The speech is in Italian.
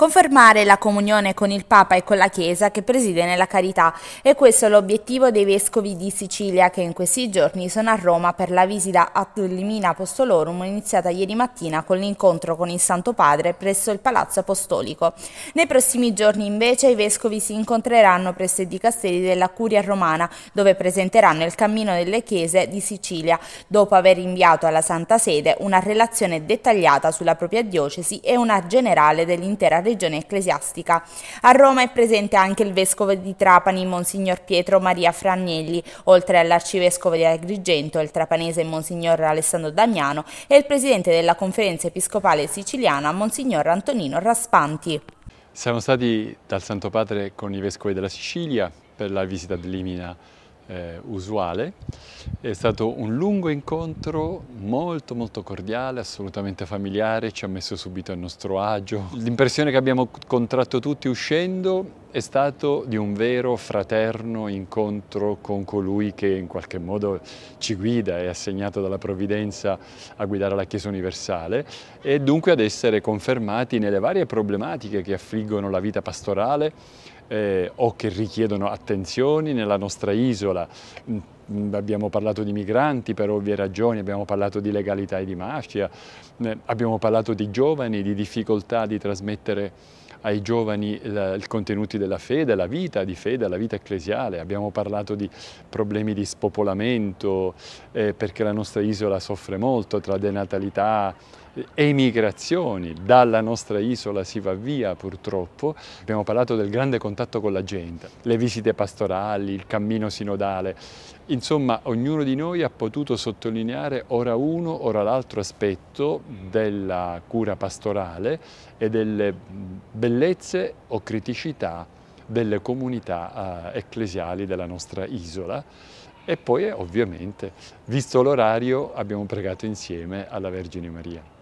confermare la comunione con il Papa e con la Chiesa che preside nella carità e questo è l'obiettivo dei vescovi di Sicilia che in questi giorni sono a Roma per la visita ad Limina Apostolorum iniziata ieri mattina con l'incontro con il Santo Padre presso il Palazzo Apostolico. Nei prossimi giorni invece i vescovi si incontreranno presso i dicasteri della Curia Romana dove presenteranno il cammino delle chiese di Sicilia dopo aver inviato alla Santa Sede una relazione dettagliata sulla propria diocesi e una generale dell'intera regione regione ecclesiastica. A Roma è presente anche il vescovo di Trapani, Monsignor Pietro Maria Fragnelli, oltre all'arcivescovo di Agrigento, il trapanese Monsignor Alessandro Damiano e il presidente della conferenza episcopale siciliana, Monsignor Antonino Raspanti. Siamo stati dal Santo Padre con i Vescovi della Sicilia per la visita di Limina eh, usuale. È stato un lungo incontro, molto molto cordiale, assolutamente familiare, ci ha messo subito a nostro agio. L'impressione che abbiamo contratto tutti uscendo è stato di un vero fraterno incontro con colui che in qualche modo ci guida, è assegnato dalla provvidenza a guidare la Chiesa Universale e dunque ad essere confermati nelle varie problematiche che affliggono la vita pastorale eh, o che richiedono attenzioni nella nostra isola. Mm, mm, abbiamo parlato di migranti per ovvie ragioni, abbiamo parlato di legalità e di mafia, eh, abbiamo parlato di giovani, di difficoltà di trasmettere ai giovani la, i contenuti della fede, la vita di fede, la vita ecclesiale. Abbiamo parlato di problemi di spopolamento, eh, perché la nostra isola soffre molto tra denatalità, emigrazioni, dalla nostra isola si va via purtroppo. Abbiamo parlato del grande contatto con la gente, le visite pastorali, il cammino sinodale. Insomma, ognuno di noi ha potuto sottolineare ora uno, ora l'altro aspetto della cura pastorale e delle bellezze o criticità delle comunità eh, ecclesiali della nostra isola e poi ovviamente, visto l'orario, abbiamo pregato insieme alla Vergine Maria.